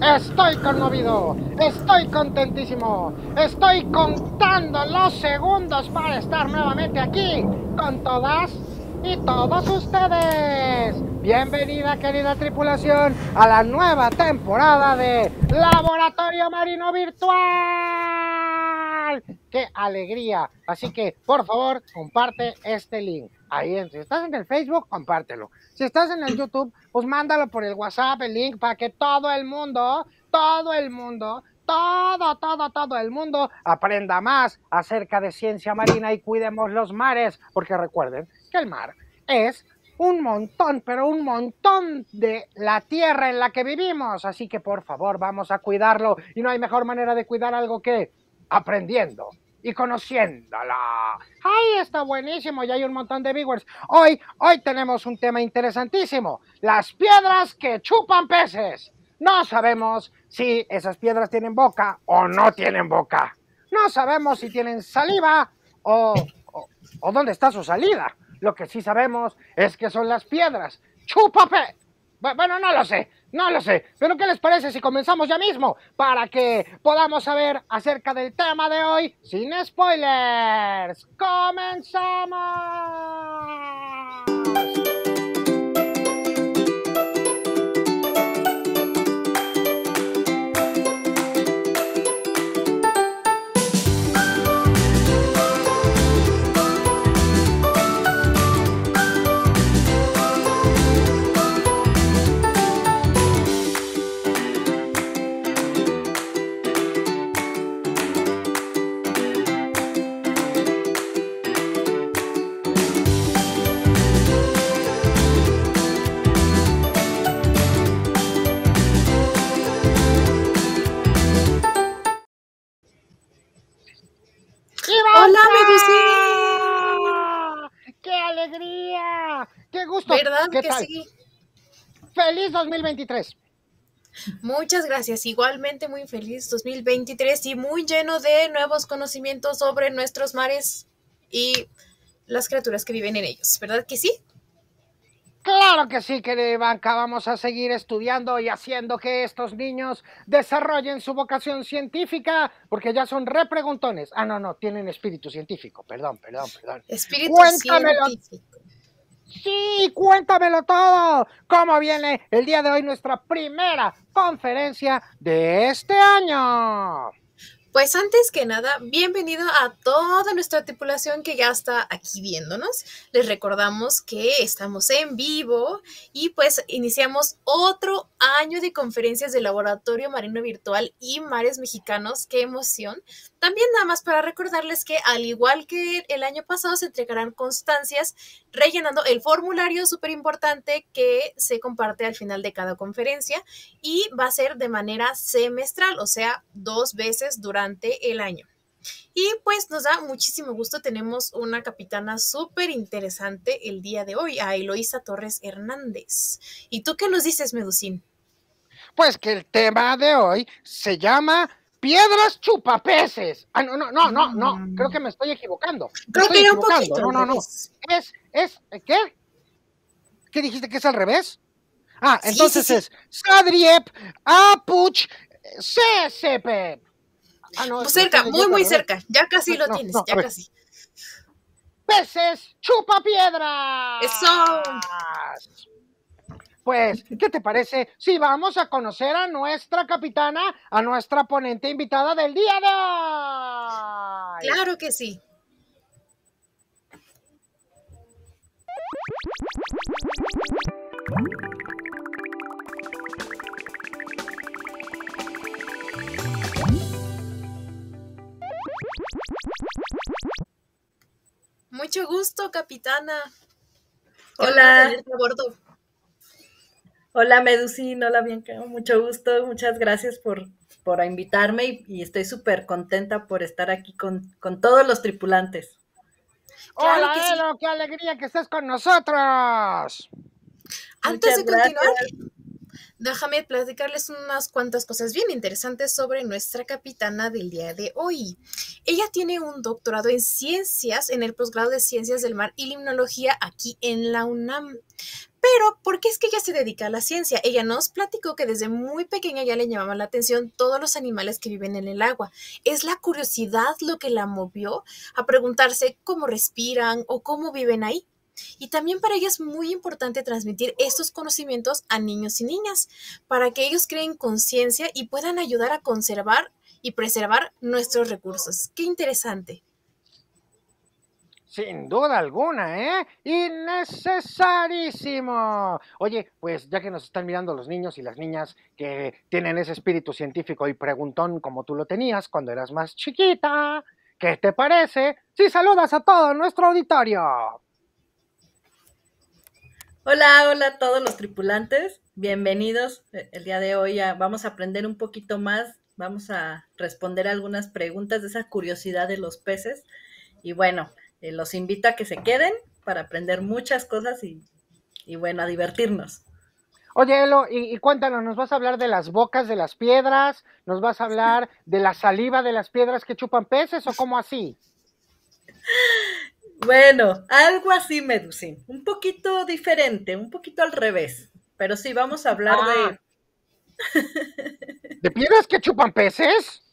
Estoy conmovido, estoy contentísimo, estoy contando los segundos para estar nuevamente aquí con todas y todos ustedes. Bienvenida querida tripulación a la nueva temporada de Laboratorio Marino Virtual qué alegría. Así que, por favor, comparte este link. Ahí, si estás en el Facebook, compártelo. Si estás en el YouTube, pues mándalo por el WhatsApp, el link, para que todo el mundo, todo el mundo, todo, todo, todo el mundo aprenda más acerca de ciencia marina y cuidemos los mares, porque recuerden que el mar es un montón, pero un montón de la tierra en la que vivimos. Así que por favor, vamos a cuidarlo. Y no hay mejor manera de cuidar algo que aprendiendo y conociéndola. ¡Ay, está buenísimo! Ya hay un montón de viewers. Hoy, hoy tenemos un tema interesantísimo. Las piedras que chupan peces. No sabemos si esas piedras tienen boca o no tienen boca. No sabemos si tienen saliva o, o, dónde está su salida. Lo que sí sabemos es que son las piedras. ¡Chupa pe... Bueno, no lo sé. No lo sé, pero ¿qué les parece si comenzamos ya mismo para que podamos saber acerca del tema de hoy sin spoilers? ¡Comenzamos! ¡Hola, medicina! ¡Qué alegría! ¡Qué gusto! ¿Verdad que sí? ¡Feliz 2023! Muchas gracias. Igualmente muy feliz 2023 y muy lleno de nuevos conocimientos sobre nuestros mares y las criaturas que viven en ellos. ¿Verdad que sí? Claro que sí, querida banca, vamos a seguir estudiando y haciendo que estos niños desarrollen su vocación científica, porque ya son repreguntones. Ah, no, no, tienen espíritu científico, perdón, perdón, perdón. Espíritu científico. Sí, cuéntamelo todo. ¿Cómo viene el día de hoy nuestra primera conferencia de este año? Pues antes que nada, bienvenido a toda nuestra tripulación que ya está aquí viéndonos. Les recordamos que estamos en vivo y pues iniciamos otro año de conferencias del Laboratorio Marino Virtual y Mares Mexicanos. ¡Qué emoción! También nada más para recordarles que al igual que el año pasado se entregarán constancias rellenando el formulario súper importante que se comparte al final de cada conferencia y va a ser de manera semestral, o sea, dos veces durante el año. Y pues nos da muchísimo gusto, tenemos una capitana súper interesante el día de hoy, a Eloísa Torres Hernández. ¿Y tú qué nos dices, Medusín? Pues que el tema de hoy se llama Piedras peces. Ah, no, no, no, no, no. Creo que me estoy equivocando. Creo que era un poquito. No, no, no. Es, es, ¿eh, ¿qué? ¿Qué dijiste que es al revés? Ah, entonces es Sadriep, Apuch, CSP. Ah, no, pues cerca, muy, muy ¿eh? cerca. Ya casi lo tienes, ya casi. Peces, chupa piedras. Eso pues, ¿qué te parece si vamos a conocer a nuestra capitana, a nuestra ponente invitada del día de Claro que sí. Mucho gusto, capitana. Hola. Hola. Hola Medusín, hola Bianca, mucho gusto, muchas gracias por, invitarme y, estoy súper contenta por estar aquí con, todos los tripulantes. hola qué alegría que estés con nosotros. Antes de continuar, déjame platicarles unas cuantas cosas bien interesantes sobre nuestra capitana del día de hoy. Ella tiene un doctorado en ciencias en el posgrado de Ciencias del Mar y Limnología aquí en la UNAM. Pero, ¿por qué es que ella se dedica a la ciencia? Ella nos platicó que desde muy pequeña ya le llamaban la atención todos los animales que viven en el agua. Es la curiosidad lo que la movió a preguntarse cómo respiran o cómo viven ahí. Y también para ella es muy importante transmitir estos conocimientos a niños y niñas, para que ellos creen conciencia y puedan ayudar a conservar y preservar nuestros recursos. Qué interesante sin duda alguna, ¿eh? Innecesarísimo. Oye, pues ya que nos están mirando los niños y las niñas que tienen ese espíritu científico y preguntón como tú lo tenías cuando eras más chiquita, ¿qué te parece si saludas a todo nuestro auditorio? Hola, hola a todos los tripulantes. Bienvenidos. E, el día de hoy vamos a aprender un poquito más. Vamos a responder algunas preguntas de esa curiosidad de los peces. Y bueno, eh, los invito a que se queden para aprender muchas cosas y, bueno, a divertirnos. Oye, Elo, y, cuéntanos, ¿nos vas a hablar de las bocas de las piedras? ¿Nos vas a hablar de la saliva de las piedras que chupan peces o cómo así? Bueno, algo así, Medusín. Un poquito diferente, un poquito al revés. Pero sí, vamos a hablar de. Ah. ¿De piedras que chupan peces?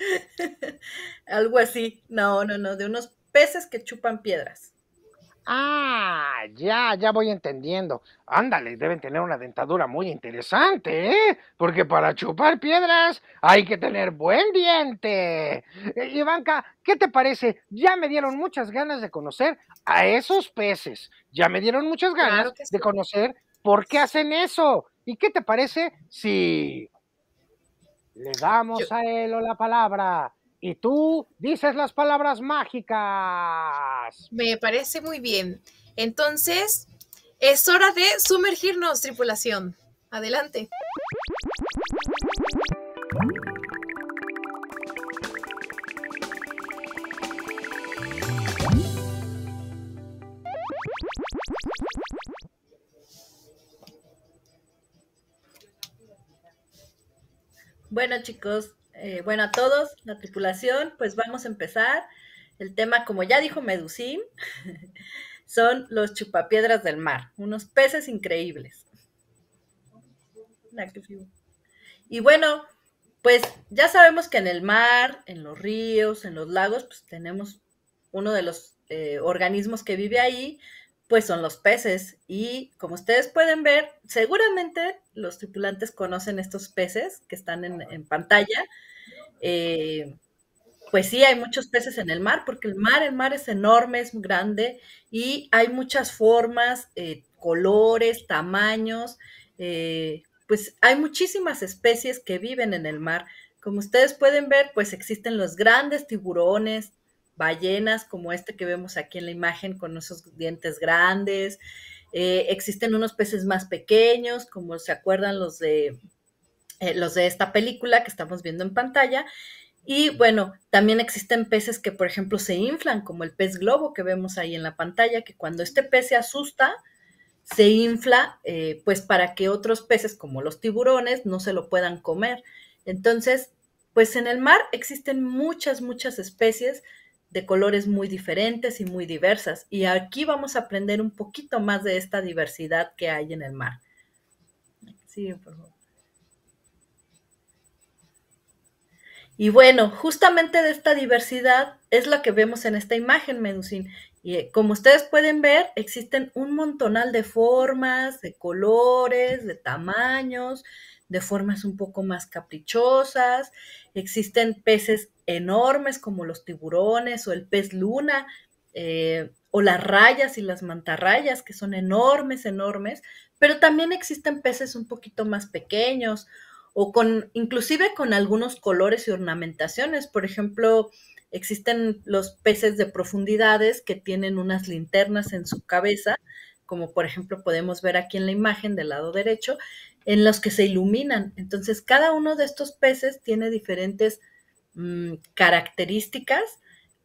algo así. No, no, no, de unos peces que chupan piedras. Ah, ya, ya voy entendiendo. Ándale, deben tener una dentadura muy interesante, ¿eh? Porque para chupar piedras hay que tener buen diente. Eh, Ivanka, ¿qué te parece? Ya me dieron muchas ganas de conocer a esos peces. Ya me dieron muchas ganas de conocer por qué hacen eso. ¿Y qué te parece si le damos a a o la palabra y tú dices las palabras mágicas. Me parece muy bien. Entonces, es hora de sumergirnos, tripulación. Adelante. Bueno chicos, eh, bueno, a todos, la tripulación, pues vamos a empezar. El tema, como ya dijo Medusim, son los chupapiedras del mar, unos peces increíbles. Y bueno, pues ya sabemos que en el mar, en los ríos, en los lagos, pues tenemos uno de los eh, organismos que vive ahí, pues son los peces. Y como ustedes pueden ver, seguramente los tripulantes conocen estos peces que están en, pantalla. Eh, pues sí, hay muchos peces en el mar, porque el mar, el mar es enorme, es grande y hay muchas formas, eh, colores, tamaños, eh, pues hay muchísimas especies que viven en el mar. Como ustedes pueden ver, pues existen los grandes tiburones, ballenas como este que vemos aquí en la imagen con esos dientes grandes. Eh, existen unos peces más pequeños, como se acuerdan los de, eh, los de esta película que estamos viendo en pantalla. Y bueno, también existen peces que, por ejemplo, se inflan, como el pez globo que vemos ahí en la pantalla, que cuando este pez se asusta, se infla, eh, pues para que otros peces, como los tiburones, no se lo puedan comer. Entonces, pues en el mar existen muchas, muchas especies de colores muy diferentes y muy diversas. Y aquí vamos a aprender un poquito más de esta diversidad que hay en el mar. Sí, por favor. Y bueno, justamente de esta diversidad es la que vemos en esta imagen, meducín Y eh, como ustedes pueden ver, existen un montonal de formas, de colores, de tamaños, de formas un poco más caprichosas. Existen peces enormes como los tiburones o el pez luna eh, o las rayas y las mantarrayas que son enormes, enormes, pero también existen peces un poquito más pequeños o con inclusive con algunos colores y ornamentaciones. Por ejemplo, existen los peces de profundidades que tienen unas linternas en su cabeza, como por ejemplo podemos ver aquí en la imagen del lado derecho, en los que se iluminan. Entonces, cada uno de estos peces tiene diferentes mm, características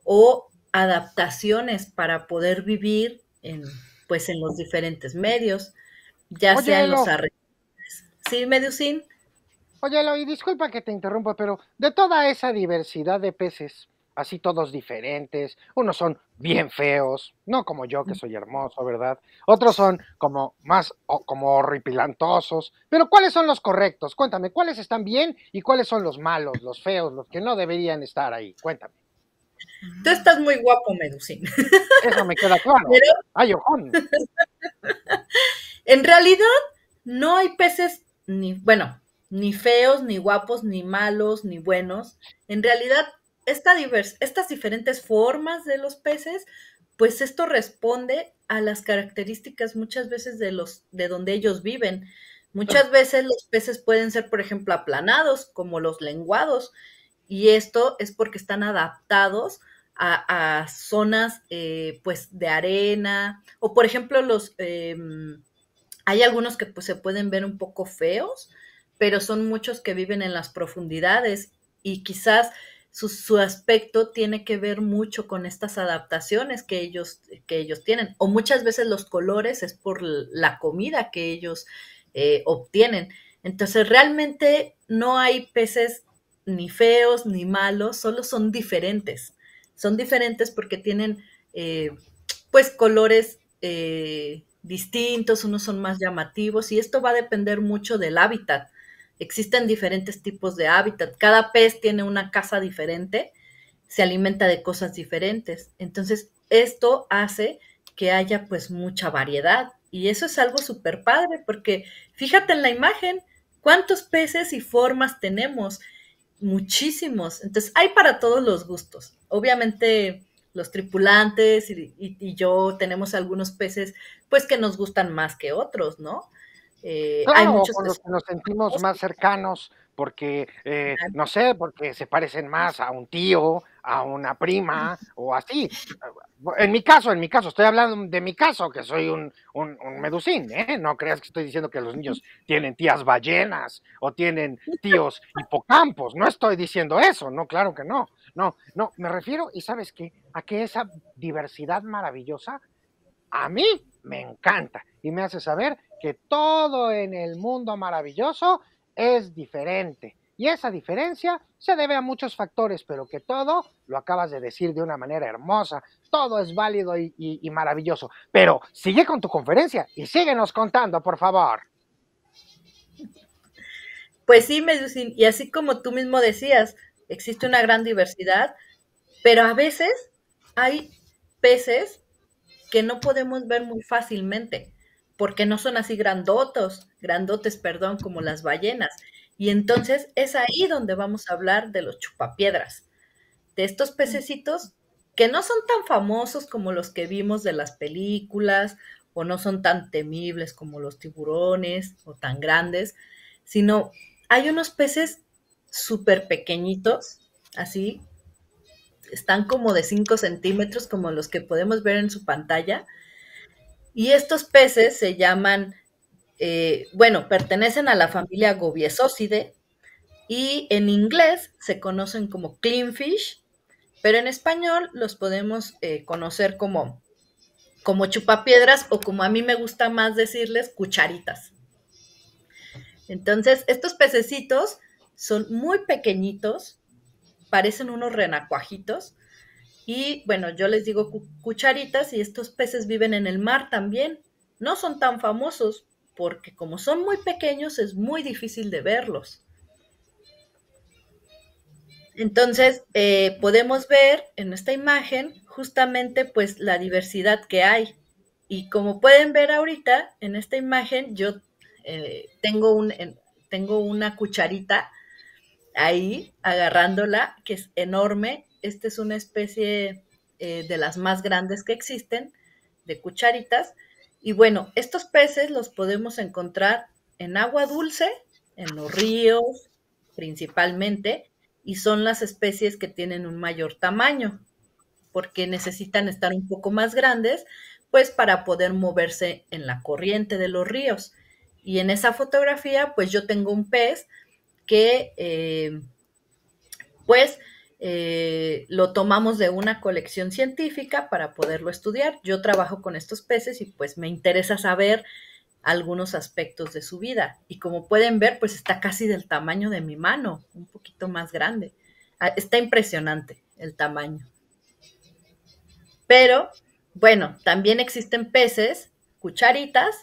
o adaptaciones para poder vivir en, pues, en los diferentes medios, ya sea sean los arrecifes. Sí, Medusín. Oye, Eloy, disculpa que te interrumpa, pero de toda esa diversidad de peces, así todos diferentes. Unos son bien feos, no como yo que soy hermoso, ¿verdad? Otros son como más o, como horripilantosos. Pero ¿cuáles son los correctos? Cuéntame, ¿cuáles están bien y cuáles son los malos, los feos, los que no deberían estar ahí? Cuéntame. Tú estás muy guapo, Medusín. Eso me queda claro. Ay, ojón. en realidad, no hay peces ni, bueno, ni feos, ni guapos, ni malos, ni buenos. En realidad, estas diferentes formas de los peces, pues esto responde a las características muchas veces de los de donde ellos viven. Muchas veces los peces pueden ser, por ejemplo, aplanados, como los lenguados, y esto es porque están adaptados a, zonas eh, pues de arena, o por ejemplo, los em, hay algunos que pues, se pueden ver un poco feos, pero son muchos que viven en las profundidades y quizás su, aspecto tiene que ver mucho con estas adaptaciones que ellos, que ellos tienen. O muchas veces los colores es por la comida que ellos eh, obtienen. Entonces realmente no hay peces ni feos ni malos, solo son diferentes. Son diferentes porque tienen eh, pues colores eh, distintos, unos son más llamativos y esto va a depender mucho del hábitat Existen diferentes tipos de hábitat. Cada pez tiene una casa diferente, se alimenta de cosas diferentes. Entonces, esto hace que haya pues mucha variedad. Y eso es algo súper padre, porque fíjate en la imagen, cuántos peces y formas tenemos. Muchísimos. Entonces, hay para todos los gustos. Obviamente, los tripulantes y, y, yo tenemos algunos peces pues que nos gustan más que otros, ¿no? Eh, con los que nos sentimos más cercanos porque, eh, no sé, porque se parecen más a un tío, a una prima o así. En mi caso, en mi caso, estoy hablando de mi caso, que soy un, un, medusín, ¿eh? No creas que estoy diciendo que los niños tienen tías ballenas o tienen tíos hipocampos, no estoy diciendo eso, no, claro que no, no, no, me refiero, y sabes qué, a que esa diversidad maravillosa a mí me encanta y me hace saber que todo en el mundo maravilloso es diferente. Y esa diferencia se debe a muchos factores, pero que todo lo acabas de decir de una manera hermosa. Todo es válido y, maravilloso. Pero sigue con tu conferencia y síguenos contando, por favor. Pues sí, Medusin, y así como tú mismo decías, existe una gran diversidad, pero a veces hay peces que no podemos ver muy fácilmente porque no son así grandotos, grandotes, perdón, como las ballenas. Y entonces es ahí donde vamos a hablar de los chupapiedras, de estos mm. pececitos que no son tan famosos como los que vimos de las películas o no son tan temibles como los tiburones o tan grandes, sino hay unos peces súper pequeñitos, así, están como de 5 centímetros como los que podemos ver en su pantalla, y estos peces se llaman, eh, bueno, pertenecen a la familia Gobiesócide y en inglés se conocen como cleanfish, pero en español los podemos eh, conocer como, como chupapiedras o como a mí me gusta más decirles, cucharitas. Entonces, estos pececitos son muy pequeñitos, parecen unos renacuajitos, y bueno, yo les digo cucharitas y estos peces viven en el mar también. No son tan famosos porque como son muy pequeños es muy difícil de verlos. Entonces, eh, podemos ver en esta imagen justamente pues la diversidad que hay. Y como pueden ver ahorita, en esta imagen yo eh, tengo, un, tengo una cucharita ahí agarrándola que es enorme esta es una especie eh, de las más grandes que existen, de cucharitas. Y bueno, estos peces los podemos encontrar en agua dulce, en los ríos principalmente, y son las especies que tienen un mayor tamaño, porque necesitan estar un poco más grandes, pues para poder moverse en la corriente de los ríos. Y en esa fotografía, pues yo tengo un pez que, eh, pues, eh, lo tomamos de una colección científica para poderlo estudiar. Yo trabajo con estos peces y pues me interesa saber algunos aspectos de su vida. Y como pueden ver, pues está casi del tamaño de mi mano, un poquito más grande. Ah, está impresionante el tamaño. Pero, bueno, también existen peces, cucharitas,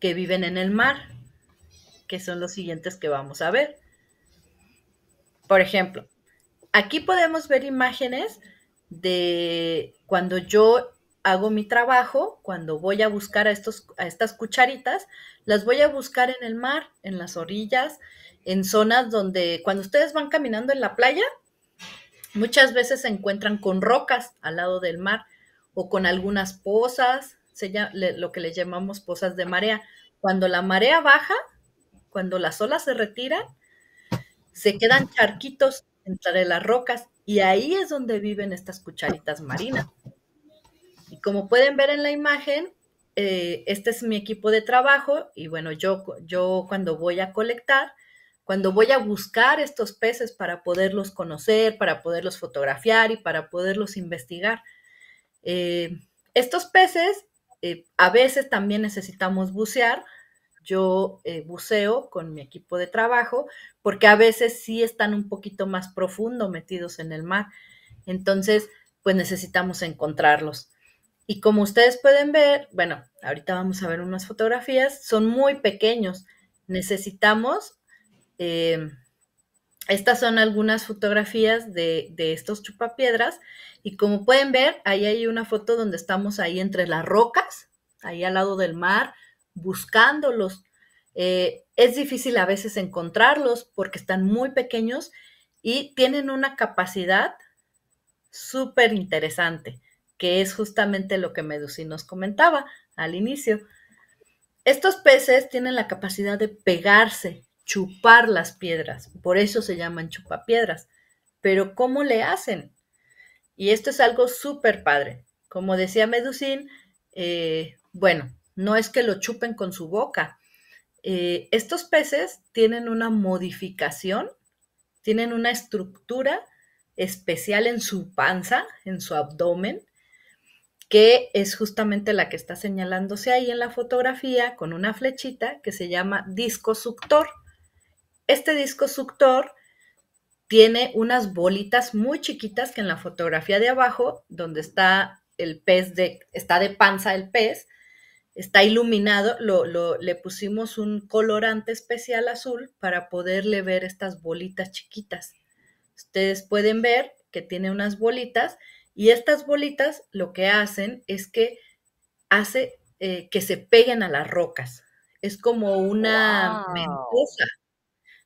que viven en el mar, que son los siguientes que vamos a ver. Por ejemplo, Aquí podemos ver imágenes de cuando yo hago mi trabajo, cuando voy a buscar a, estos, a estas cucharitas, las voy a buscar en el mar, en las orillas, en zonas donde cuando ustedes van caminando en la playa, muchas veces se encuentran con rocas al lado del mar o con algunas pozas, lo que le llamamos pozas de marea. Cuando la marea baja, cuando las olas se retiran, se quedan charquitos entre las rocas y ahí es donde viven estas cucharitas marinas. Y como pueden ver en la imagen, eh, este es mi equipo de trabajo y bueno, yo, yo cuando voy a colectar, cuando voy a buscar estos peces para poderlos conocer, para poderlos fotografiar y para poderlos investigar. Eh, estos peces eh, a veces también necesitamos bucear yo eh, buceo con mi equipo de trabajo, porque a veces sí están un poquito más profundo metidos en el mar. Entonces, pues necesitamos encontrarlos. Y como ustedes pueden ver, bueno, ahorita vamos a ver unas fotografías, son muy pequeños. Necesitamos, eh, estas son algunas fotografías de, de estos chupapiedras. Y como pueden ver, ahí hay una foto donde estamos ahí entre las rocas, ahí al lado del mar, buscándolos. Eh, es difícil a veces encontrarlos porque están muy pequeños y tienen una capacidad súper interesante, que es justamente lo que Meducín nos comentaba al inicio. Estos peces tienen la capacidad de pegarse, chupar las piedras, por eso se llaman chupapiedras. Pero ¿cómo le hacen? Y esto es algo súper padre. Como decía Meducín, eh, bueno, no es que lo chupen con su boca. Eh, estos peces tienen una modificación, tienen una estructura especial en su panza, en su abdomen, que es justamente la que está señalándose ahí en la fotografía con una flechita que se llama disco suctor. Este disco suctor tiene unas bolitas muy chiquitas que en la fotografía de abajo, donde está el pez de, está de panza el pez, está iluminado, lo, le pusimos un colorante especial azul para poderle ver estas bolitas chiquitas. Ustedes pueden ver que tiene unas bolitas y estas bolitas lo que hacen es que hace eh, que se peguen a las rocas. Es como una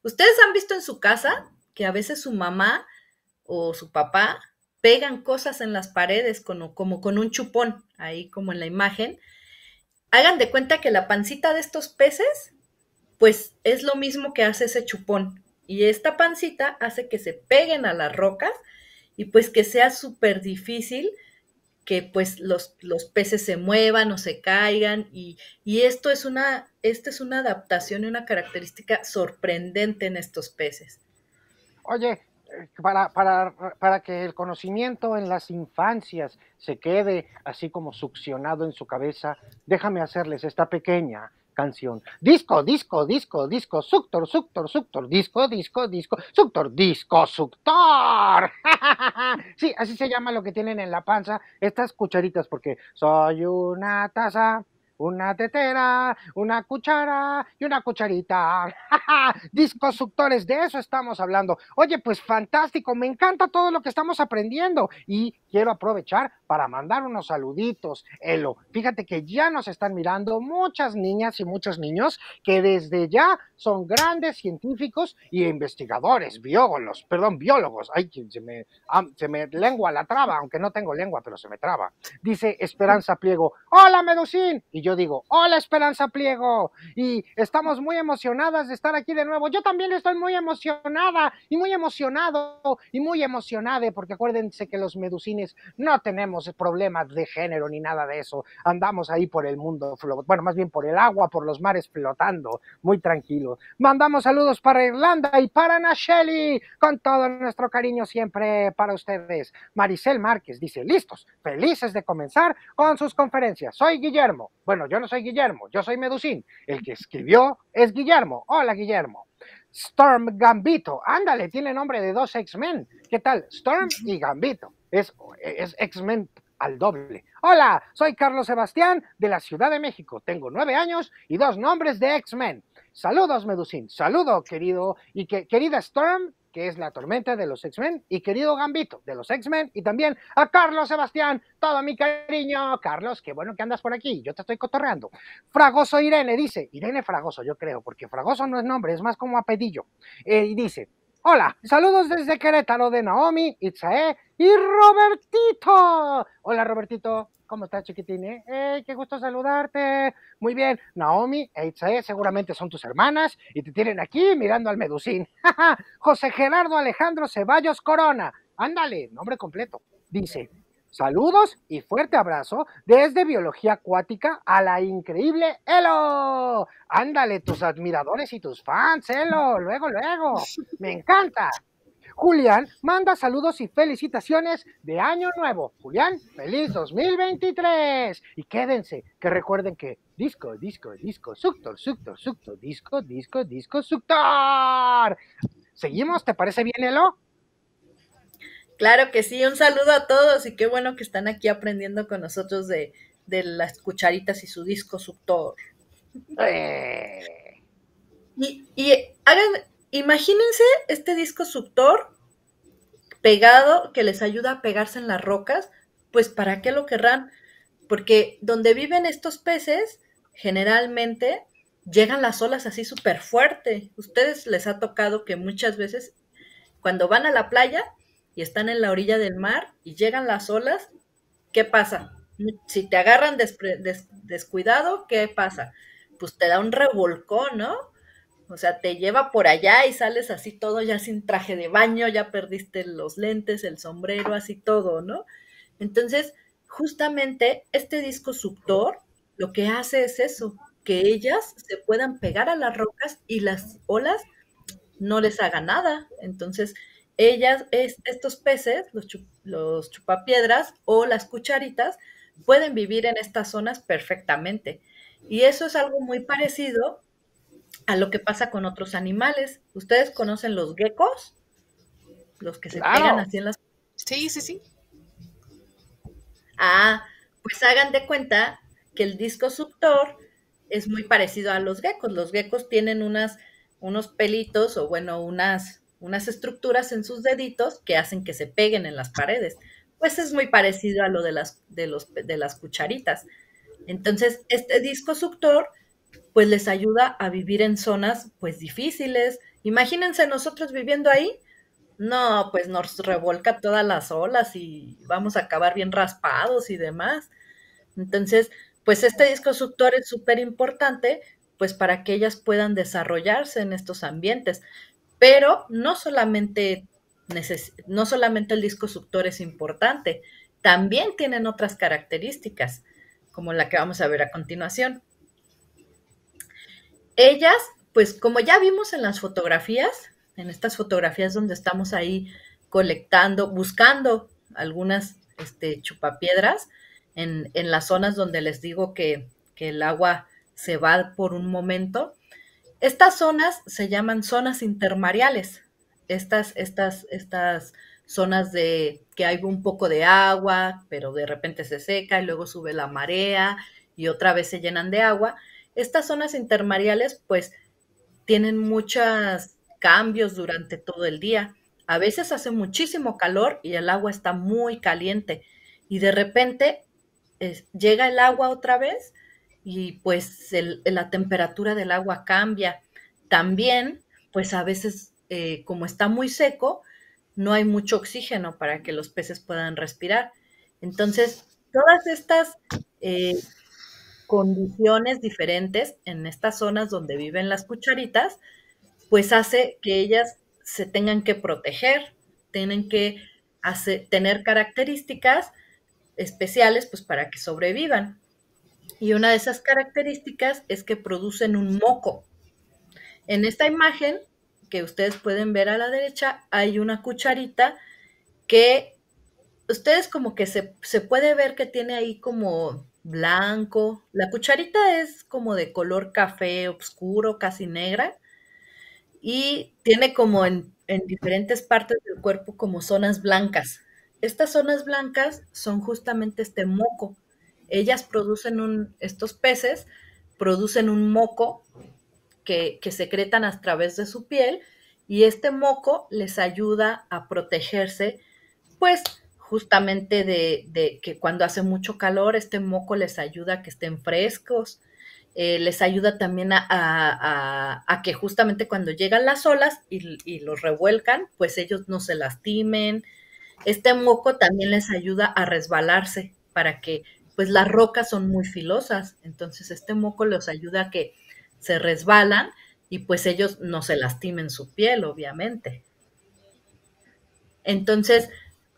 Ustedes han visto en su casa que a veces su mamá o su papá pegan cosas en las paredes como, como con un chupón, ahí como en la imagen, hagan de cuenta que la pancita de estos peces, pues es lo mismo que hace ese chupón. Y esta pancita hace que se peguen a las rocas y pues que sea súper difícil que pues los, los, peces se muevan o se caigan y, esto es una, es una adaptación y una característica sorprendente en estos peces. Oye, para, para, para, que el conocimiento en las infancias se quede así como succionado en su cabeza, déjame hacerles esta pequeña canción. Disco, disco, disco, disco, suctor, suctor, suctor, disco, disco, disco, suctor, disco, suctor. sí, así se llama lo que tienen en la panza estas cucharitas, porque soy una taza una tetera, una cuchara y una cucharita. Disconstructores, de eso estamos hablando. Oye, pues fantástico, me encanta todo lo que estamos aprendiendo y quiero aprovechar para mandar unos saluditos. Elo, fíjate que ya nos están mirando muchas niñas y muchos niños que desde ya son grandes científicos y investigadores, biólogos, perdón, biólogos. Ay, se me, ah, se me lengua la traba, aunque no tengo lengua, pero se me traba. Dice Esperanza Pliego, hola Meducín, Y yo digo, hola Esperanza Pliego. Y estamos muy emocionadas de estar aquí de nuevo. Yo también estoy muy emocionada y muy emocionado y muy emocionada porque acuérdense que los medusines no tenemos problemas de género ni nada de eso. Andamos ahí por el mundo, bueno, más bien por el agua, por los mares flotando, muy tranquilos. Mandamos saludos para Irlanda y para Nacheli, con todo nuestro cariño siempre para ustedes. Maricel Márquez dice, listos, felices de comenzar con sus conferencias. Soy Guillermo. Bueno, yo no soy Guillermo, yo soy Medusín. El que escribió es Guillermo. Hola, Guillermo. Storm Gambito. Ándale, tiene nombre de dos X-Men. ¿Qué tal? Storm y Gambito es, X-Men al doble. Hola, soy Carlos Sebastián de la Ciudad de México. Tengo nueve años y dos nombres de X-Men. Saludos, Medusín. Saludo, querido y querida Storm, que es la tormenta de los X-Men, y querido Gambito de los X-Men, y también a Carlos Sebastián, todo mi cariño. Carlos, qué bueno que andas por aquí, yo te estoy cotorreando. Fragoso Irene dice, Irene Fragoso, yo creo, porque Fragoso no es nombre, es más como apellido. Eh, y dice, Hola, saludos desde Querétaro de Naomi, Itzae y Robertito. Hola Robertito, ¿cómo estás chiquitín? Eh? Eh, ¡Qué gusto saludarte! Muy bien, Naomi e Itzae seguramente son tus hermanas y te tienen aquí mirando al medusín. José Gerardo Alejandro Ceballos Corona. Ándale, nombre completo. Dice, Saludos y fuerte abrazo desde Biología Acuática a la increíble Elo. Ándale, tus admiradores y tus fans, Elo, luego, luego. Me encanta. Julián manda saludos y felicitaciones de Año Nuevo. Julián, feliz 2023. Y quédense, que recuerden que disco, disco, disco, suctor, suctor, suctor, disco, disco, disco, suctor. ¿Seguimos? ¿Te parece bien, Elo? Claro que sí, un saludo a todos y qué bueno que están aquí aprendiendo con nosotros de, las cucharitas y su disco subtor. Eh. y, imagínense este disco subtor pegado que les ayuda a pegarse en las rocas, pues ¿para qué lo querrán? Porque donde viven estos peces, generalmente llegan las olas así súper fuerte. Ustedes les ha tocado que muchas veces cuando van a la playa y están en la orilla del mar y llegan las olas, ¿qué pasa? Si te agarran descuidado, ¿qué pasa? Pues te da un revolcón, ¿no? O sea, te lleva por allá y sales así todo ya sin traje de baño, ya perdiste los lentes, el sombrero, así todo, ¿no? Entonces, justamente este disco suctor lo que hace es eso, que ellas se puedan pegar a las rocas y las olas no les haga nada. Entonces, ellas, es, estos peces, los, chupapiedras o las cucharitas, pueden vivir en estas zonas perfectamente. Y eso es algo muy parecido a lo que pasa con otros animales. ¿Ustedes conocen los geckos? Los que se tiran así en las... Sí, sí, sí. Ah, pues hagan de cuenta que el disco suctor es muy parecido a los geckos. Los geckos tienen unas, unos pelitos o bueno, unas unas estructuras en sus deditos que hacen que se peguen en las paredes. Pues es muy parecido a lo de las, de los, de las cucharitas. Entonces, este disco suctor pues les ayuda a vivir en zonas pues difíciles. Imagínense nosotros viviendo ahí, no, pues nos revolca todas las olas y vamos a acabar bien raspados y demás. Entonces, pues este disco suctor es súper importante pues para que ellas puedan desarrollarse en estos ambientes. Pero no solamente, no solamente el disco suctor es importante, también tienen otras características, como la que vamos a ver a continuación. Ellas, pues como ya vimos en las fotografías, en estas fotografías donde estamos ahí colectando, buscando algunas este, chupapiedras en, en, las zonas donde les digo que, que el agua se va por un momento, estas zonas se llaman zonas intermareales. Estas, estas, estas zonas de que hay un poco de agua, pero de repente se seca y luego sube la marea y otra vez se llenan de agua. Estas zonas intermareales, pues, tienen muchos cambios durante todo el día. A veces hace muchísimo calor y el agua está muy caliente. Y de repente llega el agua otra vez y pues la temperatura del agua cambia. También, pues a veces, eh, como está muy seco, no hay mucho oxígeno para que los peces puedan respirar. Entonces, todas estas eh, condiciones diferentes en estas zonas donde viven las cucharitas, pues hace que ellas se tengan que proteger, tienen que hacer, tener características especiales pues para que sobrevivan. Y una de esas características es que producen un moco. En esta imagen que ustedes pueden ver a la derecha hay una cucharita que ustedes como que se, puede ver que tiene ahí como blanco. La cucharita es como de color café oscuro, casi negra. Y tiene como en, en diferentes partes del cuerpo como zonas blancas. Estas zonas blancas son justamente este moco ellas producen un, estos peces producen un moco que, secretan a través de su piel y este moco les ayuda a protegerse, pues justamente de, que cuando hace mucho calor, este moco les ayuda a que estén frescos, eh, les ayuda también a, que justamente cuando llegan las olas y, los revuelcan, pues ellos no se lastimen. Este moco también les ayuda a resbalarse para que pues las rocas son muy filosas, entonces este moco les ayuda a que se resbalan y pues ellos no se lastimen su piel, obviamente. Entonces,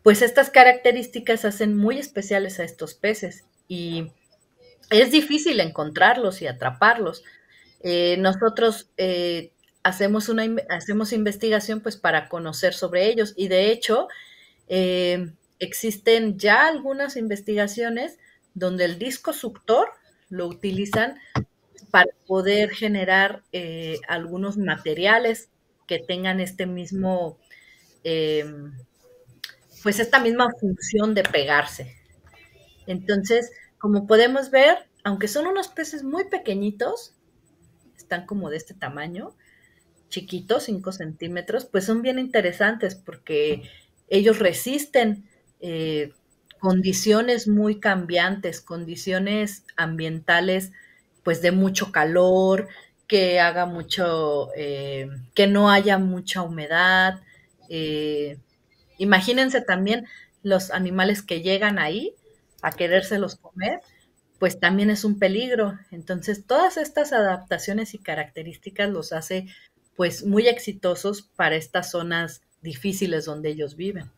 pues estas características hacen muy especiales a estos peces y es difícil encontrarlos y atraparlos. Eh, nosotros eh, hacemos, una, hacemos investigación pues para conocer sobre ellos y de hecho eh, existen ya algunas investigaciones donde el disco suctor lo utilizan para poder generar eh, algunos materiales que tengan este mismo, eh, pues esta misma función de pegarse. Entonces, como podemos ver, aunque son unos peces muy pequeñitos, están como de este tamaño, chiquitos, 5 centímetros, pues son bien interesantes porque ellos resisten eh, condiciones muy cambiantes, condiciones ambientales, pues de mucho calor, que haga mucho, eh, que no haya mucha humedad. Eh, imagínense también los animales que llegan ahí a querérselos comer, pues también es un peligro. Entonces, todas estas adaptaciones y características los hace pues muy exitosos para estas zonas difíciles donde ellos viven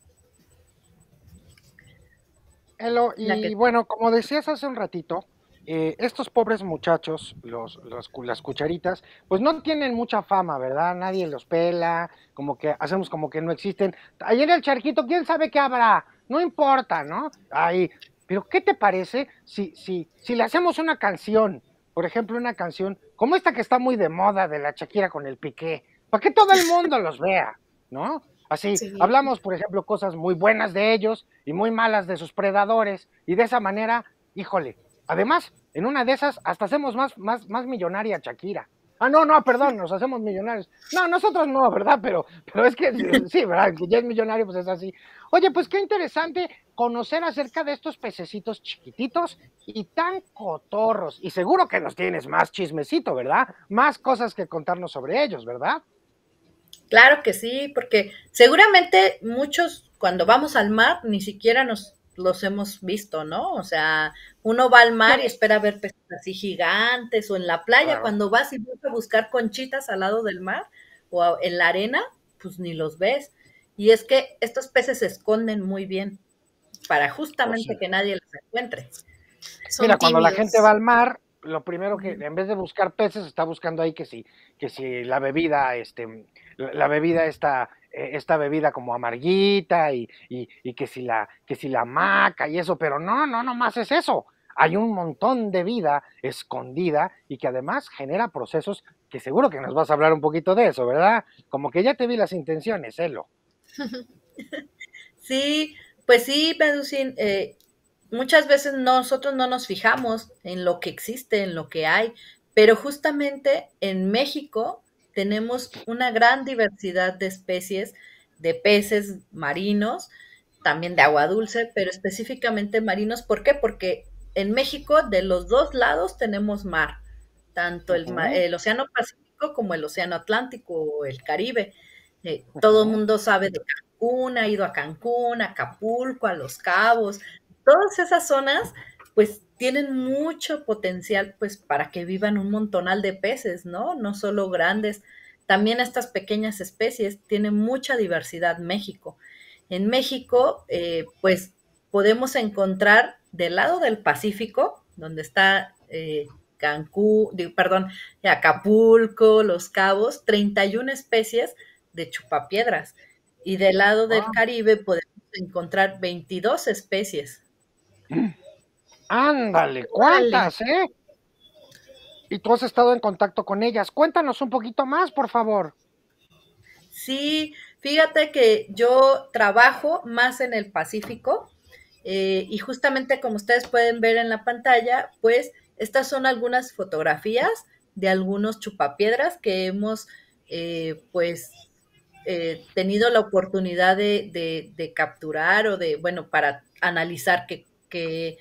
y bueno, como decías hace un ratito, eh, estos pobres muchachos, los, las cucharitas, pues no tienen mucha fama, ¿verdad? Nadie los pela, como que hacemos como que no existen. Ayer el charquito, ¿quién sabe qué habrá? No importa, ¿no? Ahí, pero ¿qué te parece si, si, si le hacemos una canción? Por ejemplo, una canción como esta que está muy de moda de la Shakira con el Piqué, para que todo el mundo los vea, ¿no? Así, hablamos, por ejemplo, cosas muy buenas de ellos y muy malas de sus predadores, y de esa manera, híjole, además, en una de esas hasta hacemos más, más, más millonaria Shakira. Ah, no, no, perdón, nos hacemos millonarios. No, nosotros no, ¿verdad? Pero, pero es que sí, ¿verdad? que ya es millonario, pues es así. Oye, pues qué interesante conocer acerca de estos pececitos chiquititos y tan cotorros. Y seguro que nos tienes más chismecito, ¿verdad? Más cosas que contarnos sobre ellos, ¿verdad? Claro que sí, porque seguramente muchos cuando vamos al mar ni siquiera nos los hemos visto, ¿no? O sea, uno va al mar y espera ver peces así gigantes o en la playa cuando vas y vas a buscar conchitas al lado del mar o en la arena, pues ni los ves. Y es que estos peces se esconden muy bien para pues justamente que nadie los encuentre. Mira, cuando la gente va al mar, lo primero que en vez de buscar peces está buscando ahí que si que si la bebida este la bebida esta, eh, esta bebida como amarguita y, que si la, que si la maca y eso, pero no, no, no más es eso. Hay un montón de vida escondida y que además genera procesos que seguro que nos vas a hablar un poquito de eso, ¿verdad? Como que ya te vi las intenciones, Elo. Sí, pues sí, Peducín, eh, muchas veces nosotros no nos fijamos en lo que existe, en lo que hay, pero justamente en México tenemos una gran diversidad de especies de peces marinos, también de agua dulce, pero específicamente marinos. ¿Por qué? Porque en México de los dos lados tenemos mar, tanto el, Océano Pacífico como el Océano Atlántico o el Caribe. Eh, todo el mundo sabe de Cancún, ha ido a Cancún, a Acapulco, a Los Cabos. Todas esas zonas, pues tienen mucho potencial pues para que vivan un montonal de peces, ¿no? No solo grandes, también estas pequeñas especies, tienen mucha diversidad México. En México, eh, pues podemos encontrar del lado del Pacífico, donde está eh, Cancún, perdón, Acapulco, Los Cabos, 31 especies de chupapiedras. Y del lado del Caribe podemos encontrar 22 especies. Ándale, ¿cuántas, eh? Y tú has estado en contacto con ellas. Cuéntanos un poquito más, por favor. Sí, fíjate que yo trabajo más en el Pacífico eh, y justamente como ustedes pueden ver en la pantalla, pues estas son algunas fotografías de algunos chupapiedras que hemos eh, pues eh, tenido la oportunidad de, capturar o de, bueno, para analizar que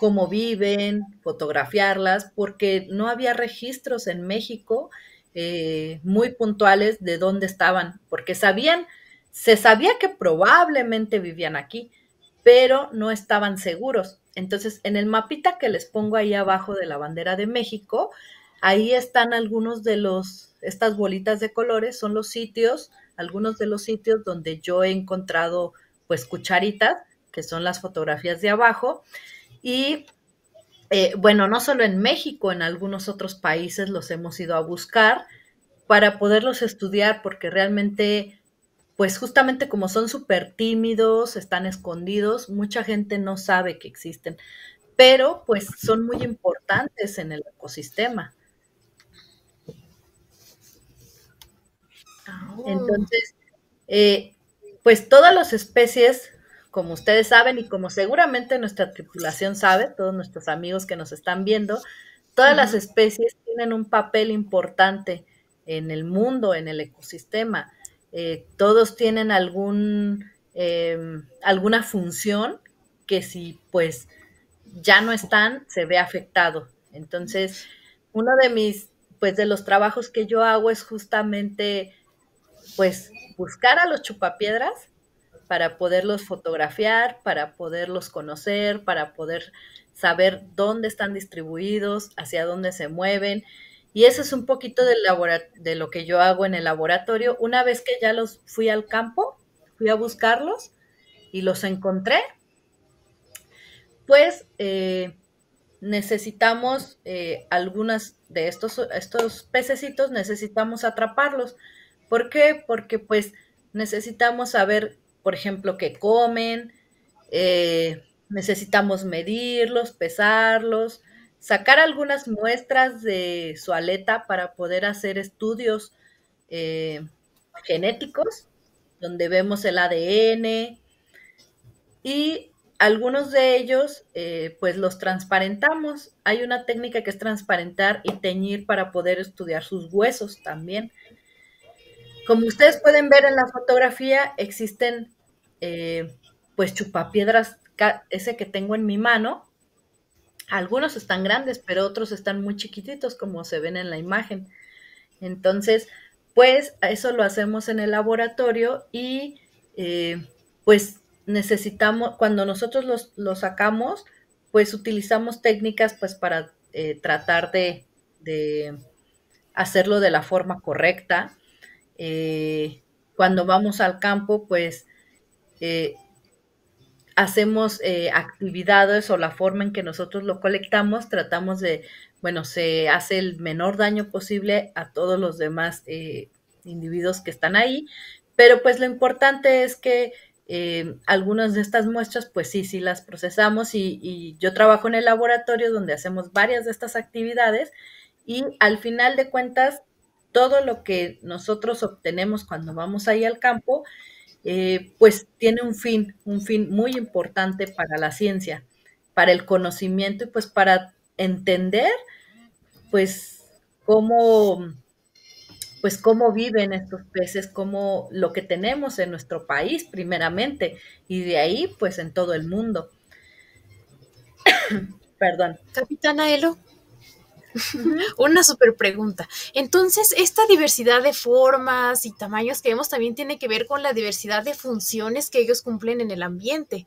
cómo viven, fotografiarlas, porque no había registros en México eh, muy puntuales de dónde estaban, porque sabían, se sabía que probablemente vivían aquí, pero no estaban seguros. Entonces, en el mapita que les pongo ahí abajo de la bandera de México, ahí están algunos de los, estas bolitas de colores son los sitios, algunos de los sitios donde yo he encontrado pues cucharitas, que son las fotografías de abajo, y eh, bueno, no solo en México, en algunos otros países los hemos ido a buscar para poderlos estudiar, porque realmente, pues justamente como son súper tímidos, están escondidos, mucha gente no sabe que existen, pero pues son muy importantes en el ecosistema. Ah, oh. Entonces, eh, pues todas las especies como ustedes saben y como seguramente nuestra tripulación sabe, todos nuestros amigos que nos están viendo, todas las especies tienen un papel importante en el mundo, en el ecosistema. Eh, todos tienen algún, em, alguna función que si pues ya no están, se ve afectado. Entonces, uno de mis, pues de los trabajos que yo hago es justamente, pues, buscar a los chupapiedras para poderlos fotografiar, para poderlos conocer, para poder saber dónde están distribuidos, hacia dónde se mueven. Y eso es un poquito de, lo que yo hago en el laboratorio. Una vez que ya los fui al campo, fui a buscarlos y los encontré, pues eh, necesitamos eh, algunas de estos, estos pececitos, necesitamos atraparlos. ¿Por qué? Porque pues necesitamos saber por ejemplo, que comen, eh, necesitamos medirlos, pesarlos, sacar algunas muestras de su aleta para poder hacer estudios eh, genéticos, donde vemos el ADN y algunos de ellos eh, pues los transparentamos. Hay una técnica que es transparentar y teñir para poder estudiar sus huesos también. Como ustedes pueden ver en la fotografía, existen eh, pues chupapiedras, ese que tengo en mi mano. Algunos están grandes, pero otros están muy chiquititos, como se ven en la imagen. Entonces, pues eso lo hacemos en el laboratorio y eh, pues necesitamos, cuando nosotros los, sacamos, pues utilizamos técnicas pues para eh, tratar de hacerlo de la forma correcta eh, cuando vamos al campo, pues eh, hacemos eh, actividades o la forma en que nosotros lo colectamos, tratamos de, bueno, se hace el menor daño posible a todos los demás individuos que están ahí, pero pues lo importante es que algunas de estas muestras, pues sí, sí las procesamos y, y, yo trabajo en el laboratorio donde hacemos varias de estas actividades y al final de cuentas todo lo que nosotros obtenemos cuando vamos ahí al campo, eh, pues tiene un fin, un fin muy importante para la ciencia, para el conocimiento y pues para entender pues cómo pues cómo viven estos peces, cómo lo que tenemos en nuestro país primeramente y de ahí pues en todo el mundo. Perdón. Capitana Elo, Una super pregunta. Entonces, esta diversidad de formas y tamaños que vemos también tiene que ver con la diversidad de funciones que ellos cumplen en el ambiente.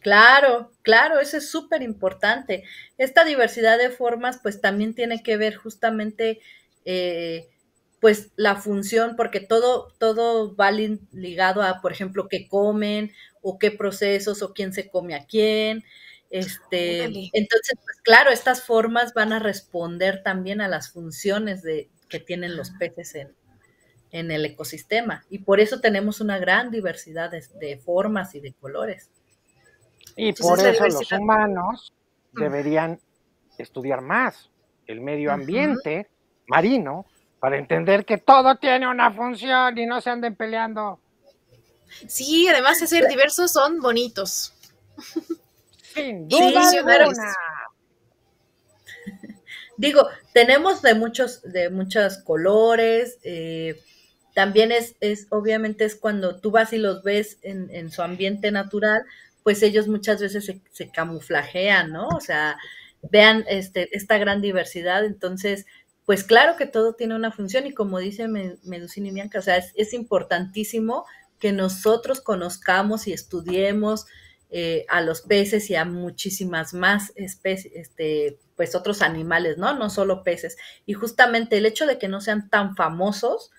Claro, claro, eso es súper importante. Esta diversidad de formas, pues también tiene que ver justamente, eh, pues la función, porque todo, todo va ligado a, por ejemplo, qué comen o qué procesos o quién se come a quién. Este, entonces, pues, claro, estas formas van a responder también a las funciones de, que tienen los peces en, en el ecosistema. Y por eso tenemos una gran diversidad de, formas y de colores. Y por eso los humanos deberían estudiar más el medio ambiente marino para entender que todo tiene una función y no se anden peleando. Sí, además de ser pues diversos son bonitos. Digo, tenemos de muchos, de muchos colores. Eh, también es, obviamente es cuando tú vas y los ves en, su ambiente natural, pues ellos muchas veces se, camuflajean, ¿no? O sea, vean este, esta gran diversidad. Entonces, pues claro que todo tiene una función y como dice Medusini y Bianca, o sea, es importantísimo que nosotros conozcamos y estudiemos eh, a los peces y a muchísimas más especies, este, pues otros animales, ¿no? No solo peces. Y justamente el hecho de que no sean tan famosos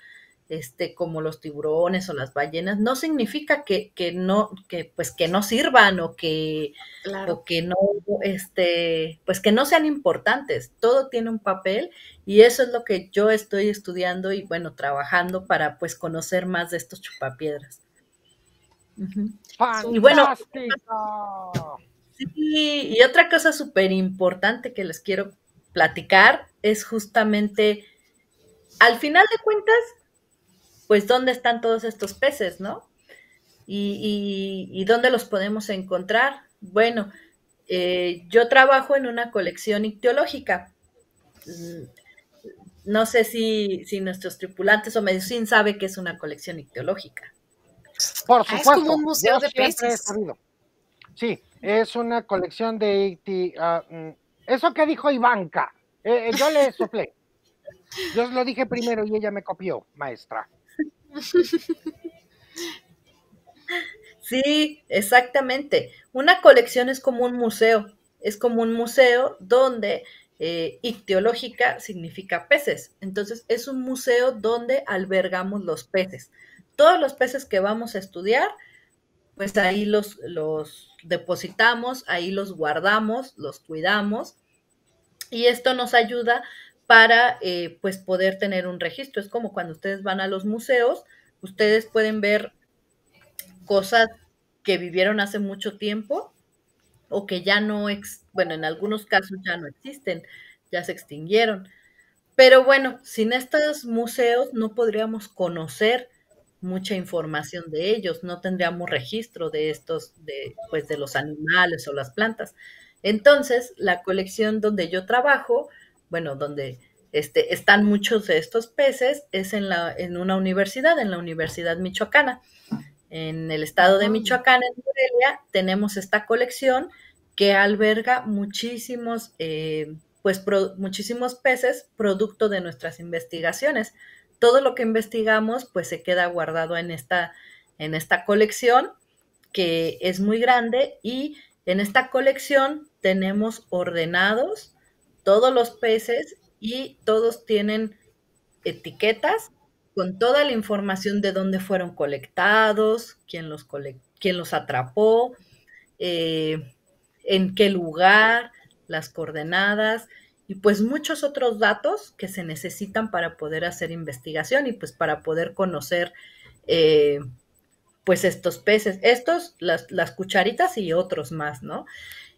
este, como los tiburones o las ballenas, no significa que, que no, que, pues que no sirvan o que, claro. o que no, este, pues que no sean importantes. Todo tiene un papel y eso es lo que yo estoy estudiando y bueno, trabajando para pues conocer más de estos chupapiedras. Y bueno, y otra cosa súper importante que les quiero platicar es justamente, al final de cuentas, pues dónde están todos estos peces, ¿no? Y, dónde los podemos encontrar. Bueno, eh, yo trabajo en una colección ictiológica. Mm, no sé si, nuestros tripulantes o medicina sabe que es una colección ictiológica. Por supuesto. Ah, es como un museo de peces. Sí, es una colección de... Ah, mm, eso que dijo Ivanka, eh, eh, yo le soplé. Yo lo dije primero y ella me copió, maestra. Sí, exactamente. Una colección es como un museo. Es como un museo donde eh, ictiológica significa peces. Entonces es un museo donde albergamos los peces todos los peces que vamos a estudiar, pues ahí los, depositamos, ahí los guardamos, los cuidamos y esto nos ayuda para eh, pues poder tener un registro. Es como cuando ustedes van a los museos, ustedes pueden ver cosas que vivieron hace mucho tiempo o que ya no, bueno, en algunos casos ya no existen, ya se extinguieron. Pero bueno, sin estos museos no podríamos conocer mucha información de ellos, no tendríamos registro de estos, de, pues de los animales o las plantas. Entonces, la colección donde yo trabajo, bueno, donde este, están muchos de estos peces, es en, la, en una universidad, en la Universidad Michoacana. En el estado de ah. Michoacán, en Morelia, tenemos esta colección que alberga muchísimos, eh, pues, muchísimos peces producto de nuestras investigaciones todo lo que investigamos pues se queda guardado en esta, en esta colección que es muy grande y en esta colección tenemos ordenados todos los peces y todos tienen etiquetas con toda la información de dónde fueron colectados, quién los, los atrapó, eh, en qué lugar, las coordenadas y pues muchos otros datos que se necesitan para poder hacer investigación y pues para poder conocer eh, pues estos peces, estos, las, cucharitas y otros más, ¿no?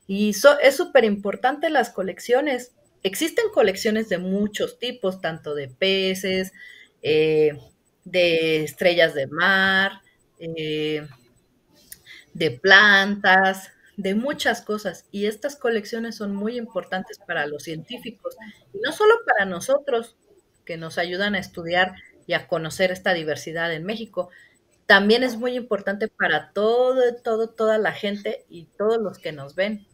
Y es súper importante las colecciones. Existen colecciones de muchos tipos, tanto de peces, eh, de estrellas de mar, eh, de plantas, de muchas cosas y estas colecciones son muy importantes para los científicos y no solo para nosotros que nos ayudan a estudiar y a conocer esta diversidad en México, también es muy importante para todo, todo, toda la gente y todos los que nos ven.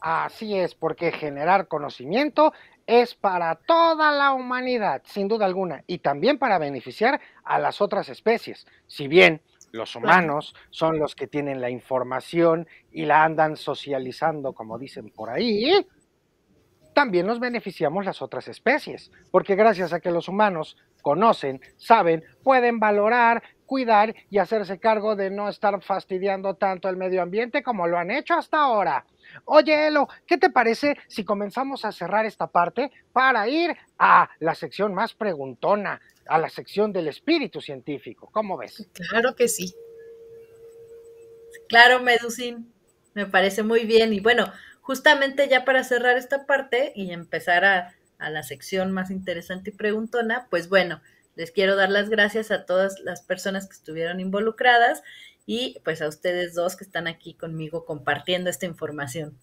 Así es, porque generar conocimiento es para toda la humanidad, sin duda alguna, y también para beneficiar a las otras especies. Si bien los humanos son los que tienen la información y la andan socializando, como dicen por ahí, también nos beneficiamos las otras especies, porque gracias a que los humanos conocen, saben, pueden valorar, cuidar y hacerse cargo de no estar fastidiando tanto el medio ambiente como lo han hecho hasta ahora. Oye, Elo, ¿qué te parece si comenzamos a cerrar esta parte para ir a la sección más preguntona? a la sección del espíritu científico. ¿Cómo ves? Claro que sí. Claro, Medusín, me parece muy bien. Y bueno, justamente ya para cerrar esta parte y empezar a, a la sección más interesante y preguntona, pues bueno, les quiero dar las gracias a todas las personas que estuvieron involucradas y pues a ustedes dos que están aquí conmigo compartiendo esta información.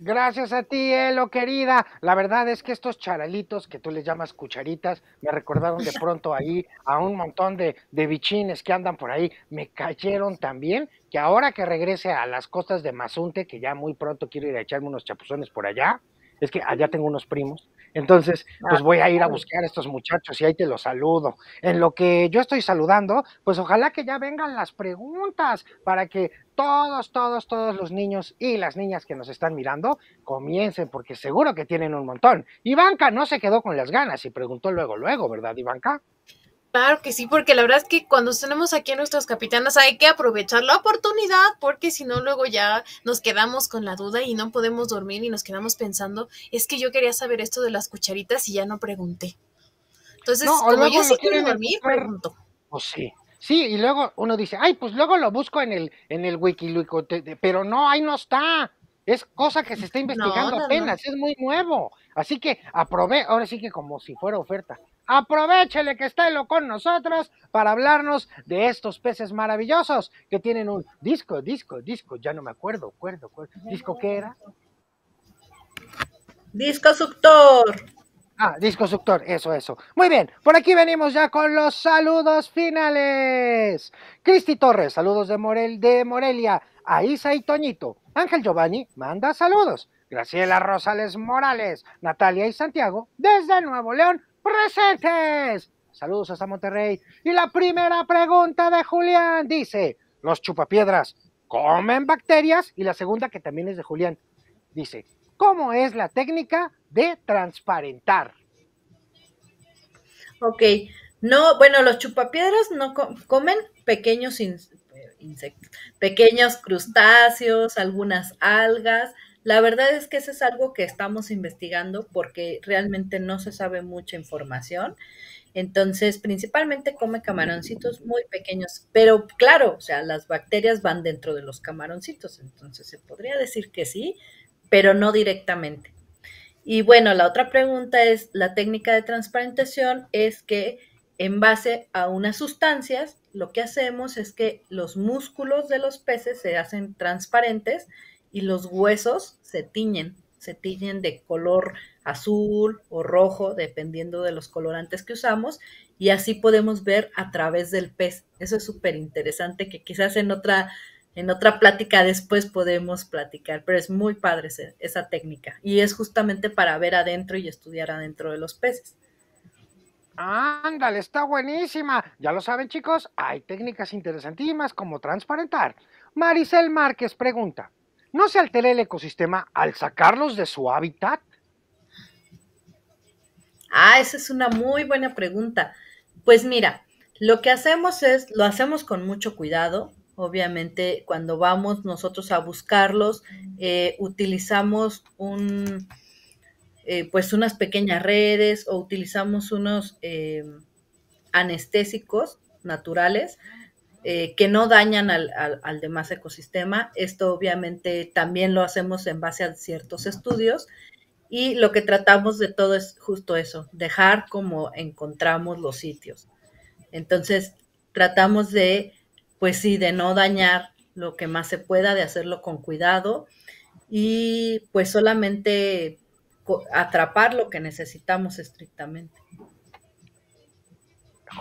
Gracias a ti, Elo, querida. La verdad es que estos charalitos que tú les llamas cucharitas me recordaron de pronto ahí a un montón de, de bichines que andan por ahí. Me cayeron también que ahora que regrese a las costas de Mazunte, que ya muy pronto quiero ir a echarme unos chapuzones por allá, es que allá tengo unos primos entonces, ah, pues voy a ir a buscar a estos muchachos y ahí te los saludo. En lo que yo estoy saludando, pues ojalá que ya vengan las preguntas para que todos, todos, todos los niños y las niñas que nos están mirando comiencen, porque seguro que tienen un montón. Ivanka no se quedó con las ganas y preguntó luego, luego, ¿verdad, Ivanka? Claro que sí, porque la verdad es que cuando tenemos aquí a nuestras capitanas hay que aprovechar la oportunidad, porque si no, luego ya nos quedamos con la duda y no podemos dormir y nos quedamos pensando, es que yo quería saber esto de las cucharitas y ya no pregunté. Entonces, como yo sí quiero dormir, pregunto. Pues sí. Sí, y luego uno dice, ay, pues luego lo busco en el, en el pero no, ahí no está. Es cosa que se está investigando apenas, es muy nuevo. Así que aprobé, ahora sí que como si fuera oferta aprovechele que está lo con nosotros para hablarnos de estos peces maravillosos que tienen un disco, disco, disco, ya no me acuerdo, acuerdo, ¿Disco que era? Disco suctor. Ah, disco suctor, eso, eso. Muy bien, por aquí venimos ya con los saludos finales. Cristi Torres, saludos de, Morel, de Morelia, a Isa y Toñito. Ángel Giovanni manda saludos. Graciela Rosales Morales, Natalia y Santiago, desde Nuevo León, presentes. Saludos hasta Monterrey. Y la primera pregunta de Julián dice, los chupapiedras comen bacterias. Y la segunda, que también es de Julián, dice, ¿cómo es la técnica de transparentar? Ok, no, bueno, los chupapiedras no comen pequeños eh, insectos, pequeños crustáceos, algunas algas, la verdad es que eso es algo que estamos investigando porque realmente no se sabe mucha información. Entonces, principalmente come camaroncitos muy pequeños, pero claro, o sea, las bacterias van dentro de los camaroncitos, entonces se podría decir que sí, pero no directamente. Y bueno, la otra pregunta es, la técnica de transparentación es que en base a unas sustancias, lo que hacemos es que los músculos de los peces se hacen transparentes y los huesos se tiñen, se tiñen de color azul o rojo, dependiendo de los colorantes que usamos, y así podemos ver a través del pez. Eso es súper interesante que quizás en otra, en otra plática después podemos platicar, pero es muy padre esa, esa técnica y es justamente para ver adentro y estudiar adentro de los peces. Ándale, está buenísima. Ya lo saben chicos, hay técnicas interesantísimas como transparentar. Maricel Márquez pregunta, no se altera el ecosistema al sacarlos de su hábitat? Ah, esa es una muy buena pregunta. Pues mira, lo que hacemos es, lo hacemos con mucho cuidado. Obviamente, cuando vamos nosotros a buscarlos, eh, utilizamos un, eh, pues unas pequeñas redes o utilizamos unos eh, anestésicos naturales eh, que no dañan al, al, demás ecosistema. Esto obviamente también lo hacemos en base a ciertos estudios y lo que tratamos de todo es justo eso, dejar como encontramos los sitios. Entonces tratamos de, pues sí, de no dañar lo que más se pueda, de hacerlo con cuidado y pues solamente atrapar lo que necesitamos estrictamente.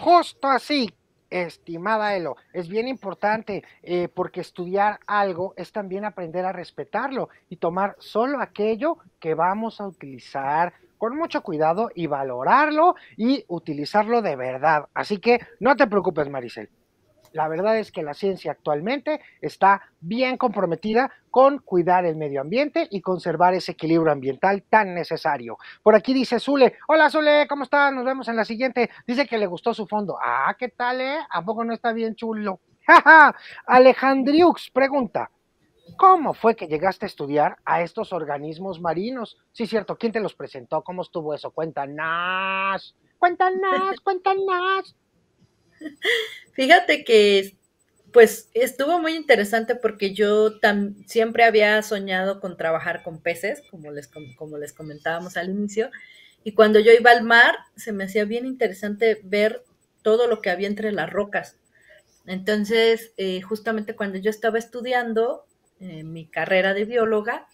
Justo así, Estimada Elo, es bien importante eh, porque estudiar algo es también aprender a respetarlo y tomar solo aquello que vamos a utilizar con mucho cuidado y valorarlo y utilizarlo de verdad. Así que no te preocupes, Maricel la verdad es que la ciencia actualmente está bien comprometida con cuidar el medio ambiente y conservar ese equilibrio ambiental tan necesario. Por aquí dice Zule, hola Zule, ¿cómo estás? Nos vemos en la siguiente. Dice que le gustó su fondo. Ah, ¿qué tal, eh? ¿A poco no está bien chulo? Alejandriux pregunta, ¿Cómo fue que llegaste a estudiar a estos organismos marinos? Sí, cierto, ¿quién te los presentó? ¿Cómo estuvo eso? Cuéntanos, cuéntanos, cuéntanos. Fíjate que pues estuvo muy interesante porque yo siempre había soñado con trabajar con peces, como les, comentábamos al inicio, y cuando yo iba al mar se me hacía bien interesante ver todo lo que había entre las rocas. Entonces, eh, justamente cuando yo estaba estudiando eh, mi carrera de bióloga,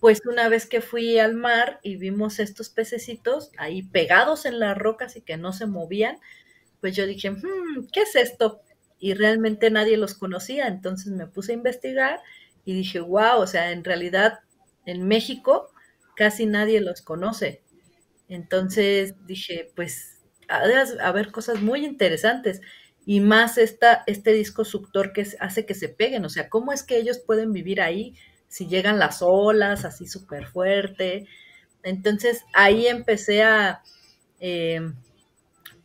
pues una vez que fui al mar y vimos estos pececitos ahí pegados en las rocas y que no se movían, pues yo dije, hmm, ¿qué es esto? Y realmente nadie los conocía, entonces me puse a investigar y dije, wow, o sea, en realidad en México casi nadie los conoce. Entonces dije, pues, a ver cosas muy interesantes y más esta, este disco suctor que hace que se peguen, o sea, ¿cómo es que ellos pueden vivir ahí si llegan las olas así súper fuerte? Entonces ahí empecé a, eh,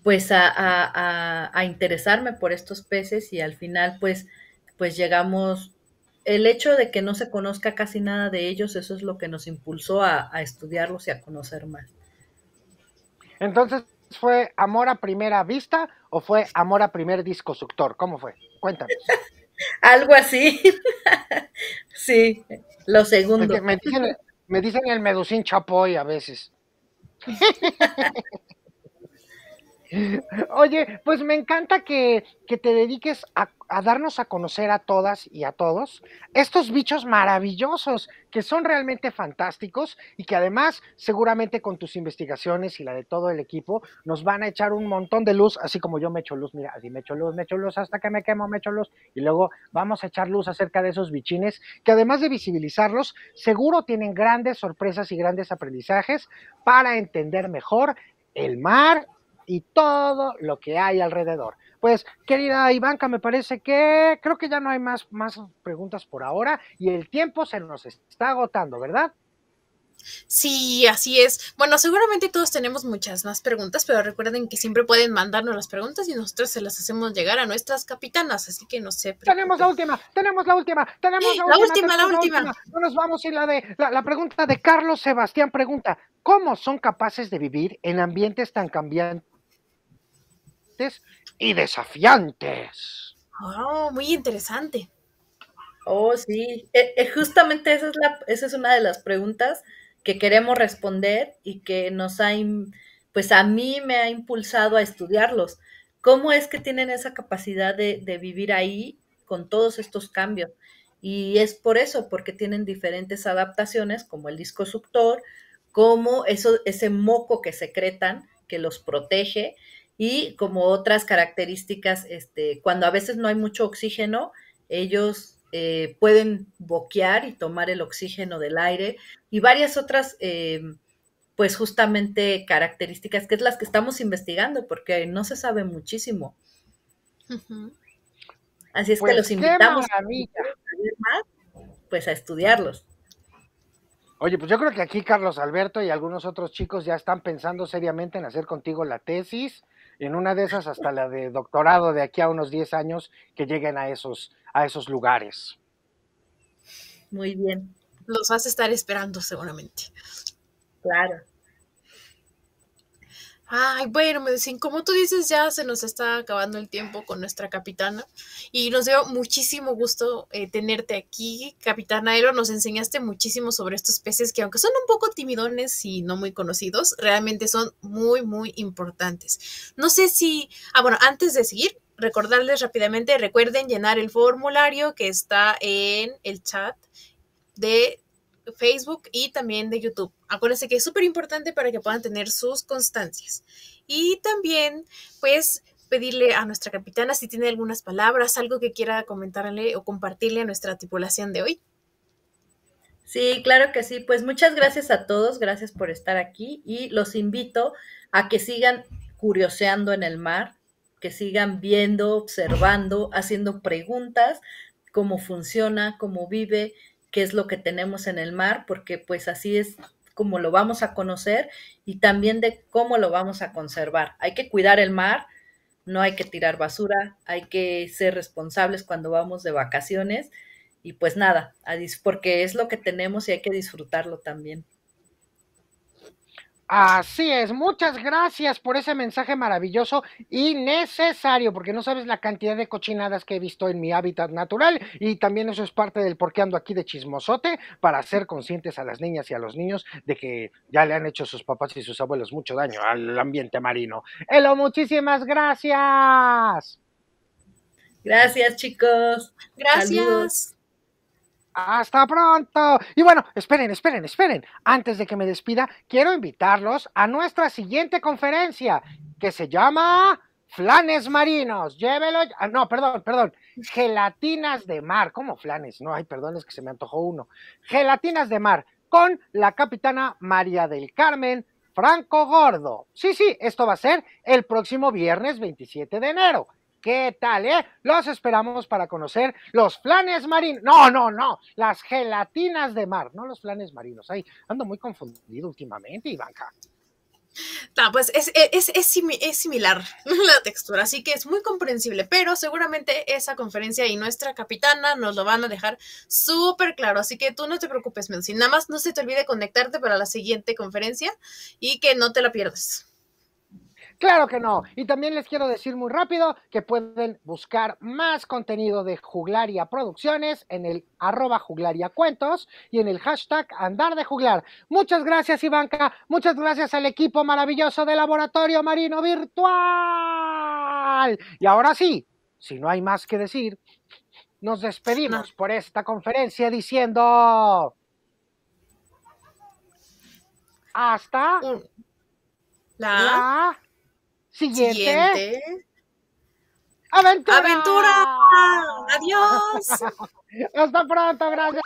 pues a, interesarme por estos peces y al final pues, pues llegamos, el hecho de que no se conozca casi nada de ellos, eso es lo que nos impulsó a, estudiarlos y a conocer más. Entonces, ¿fue amor a primera vista o fue amor a primer suctor ¿Cómo fue? Cuéntanos. Algo así. sí, lo segundo. Me dicen, me dicen el Medusín Chapoy a veces. Oye, pues me encanta que, te dediques a, a, darnos a conocer a todas y a todos estos bichos maravillosos que son realmente fantásticos y que además seguramente con tus investigaciones y la de todo el equipo nos van a echar un montón de luz, así como yo me echo luz, mira, así me echo luz, me echo luz hasta que me quemo, me echo luz y luego vamos a echar luz acerca de esos bichines que además de visibilizarlos, seguro tienen grandes sorpresas y grandes aprendizajes para entender mejor el mar y todo lo que hay alrededor. Pues, querida Ivanka, me parece que creo que ya no hay más, más preguntas por ahora y el tiempo se nos está agotando, ¿verdad? Sí, así es. Bueno, seguramente todos tenemos muchas más preguntas, pero recuerden que siempre pueden mandarnos las preguntas y nosotros se las hacemos llegar a nuestras capitanas, así que no sé Tenemos la última, tenemos la última, tenemos la, última, la última, la última. No nos vamos y la de la pregunta de Carlos Sebastián pregunta, ¿cómo son capaces de vivir en ambientes tan cambiantes? y desafiantes. Oh, muy interesante. Oh, sí. Eh, eh, justamente esa es, una de las preguntas que queremos responder y que nos ha, pues a mí me ha impulsado a estudiarlos. ¿Cómo es que tienen esa capacidad de, vivir ahí con todos estos cambios? Y es por eso, porque tienen diferentes adaptaciones, como el disco suctor, como eso, ese moco que secretan, que los protege, y como otras características, este, cuando a veces no hay mucho oxígeno, ellos eh, pueden boquear y tomar el oxígeno del aire y varias otras, eh, pues justamente características que es las que estamos investigando porque no se sabe muchísimo. Así es que pues los invitamos a pues a estudiarlos. Oye, pues yo creo que aquí Carlos Alberto y algunos otros chicos ya están pensando seriamente en hacer contigo la tesis en una de esas hasta la de doctorado de aquí a unos 10 años que lleguen a esos, a esos lugares. Muy bien. Los vas a estar esperando seguramente. Claro. Ay, bueno, me dicen como tú dices, ya se nos está acabando el tiempo con nuestra capitana y nos dio muchísimo gusto eh, tenerte aquí, capitana Aero. Nos enseñaste muchísimo sobre estos peces que, aunque son un poco timidones y no muy conocidos, realmente son muy, muy importantes. No sé si, ah, bueno, antes de seguir, recordarles rápidamente, recuerden llenar el formulario que está en el chat de Facebook y también de YouTube. Acuérdense que es súper importante para que puedan tener sus constancias. Y también, pues, pedirle a nuestra capitana si tiene algunas palabras, algo que quiera comentarle o compartirle a nuestra tripulación de hoy. Sí, claro que sí. Pues muchas gracias a todos, gracias por estar aquí y los invito a que sigan curioseando en el mar, que sigan viendo, observando, haciendo preguntas, cómo funciona, cómo vive, qué es lo que tenemos en el mar, porque pues así es como lo vamos a conocer y también de cómo lo vamos a conservar. Hay que cuidar el mar, no hay que tirar basura, hay que ser responsables cuando vamos de vacaciones y pues nada, porque es lo que tenemos y hay que disfrutarlo también. Así es, muchas gracias por ese mensaje maravilloso y necesario, porque no sabes la cantidad de cochinadas que he visto en mi hábitat natural y también eso es parte del por qué ando aquí de chismosote, para ser conscientes a las niñas y a los niños de que ya le han hecho sus papás y sus abuelos mucho daño al ambiente marino. Elo, muchísimas gracias. Gracias chicos. Gracias. Hasta pronto. Y bueno, esperen, esperen, esperen. Antes de que me despida, quiero invitarlos a nuestra siguiente conferencia, que se llama Flanes Marinos. Llévelo. Ah, no, perdón, perdón. Gelatinas de mar. ¿Cómo flanes? No, ay, perdón, es que se me antojó uno. Gelatinas de mar con la capitana María del Carmen Franco Gordo. Sí, sí, esto va a ser el próximo viernes 27 de enero. ¿Qué tal, eh? Los esperamos para conocer los planes marinos. No, no, no, las gelatinas de mar, no los planes marinos. Ay, ando muy confundido últimamente, Ivanka. No, pues es, e, es, es, similar la textura, así que es muy comprensible, pero seguramente esa conferencia y nuestra capitana nos lo van a dejar súper claro, así que tú no te preocupes, y nada más no se te olvide conectarte para la siguiente conferencia y que no te la pierdas. Claro que no. Y también les quiero decir muy rápido que pueden buscar más contenido de Juglaria Producciones en el arroba Juglaria Cuentos y en el hashtag Andar de Juglar. Muchas gracias Ivanka, muchas gracias al equipo maravilloso de Laboratorio Marino Virtual. Y ahora sí, si no hay más que decir, nos despedimos por esta conferencia diciendo... Hasta... la... Siguiente. ¡Aventura! ¡Aventura! ¡Adiós! Hasta pronto, gracias.